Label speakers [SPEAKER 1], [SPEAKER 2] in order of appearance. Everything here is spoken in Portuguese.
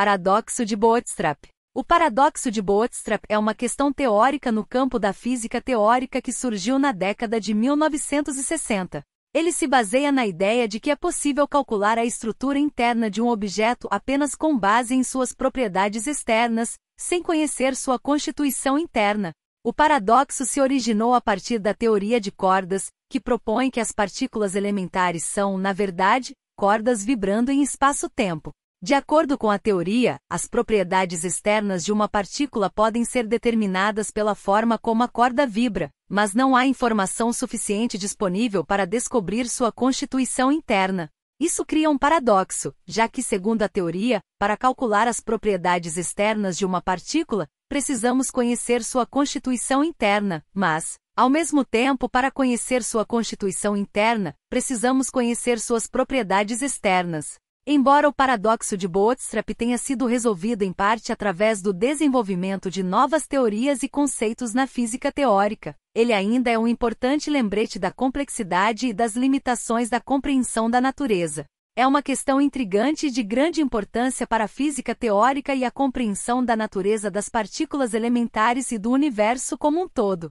[SPEAKER 1] Paradoxo de Bootstrap. O paradoxo de Bootstrap é uma questão teórica no campo da física teórica que surgiu na década de 1960. Ele se baseia na ideia de que é possível calcular a estrutura interna de um objeto apenas com base em suas propriedades externas, sem conhecer sua constituição interna. O paradoxo se originou a partir da teoria de cordas, que propõe que as partículas elementares são, na verdade, cordas vibrando em espaço-tempo. De acordo com a teoria, as propriedades externas de uma partícula podem ser determinadas pela forma como a corda vibra, mas não há informação suficiente disponível para descobrir sua constituição interna. Isso cria um paradoxo, já que, segundo a teoria, para calcular as propriedades externas de uma partícula, precisamos conhecer sua constituição interna, mas, ao mesmo tempo, para conhecer sua constituição interna, precisamos conhecer suas propriedades externas. Embora o paradoxo de Bootstrap tenha sido resolvido em parte através do desenvolvimento de novas teorias e conceitos na física teórica, ele ainda é um importante lembrete da complexidade e das limitações da compreensão da natureza. É uma questão intrigante e de grande importância para a física teórica e a compreensão da natureza das partículas elementares e do universo como um todo.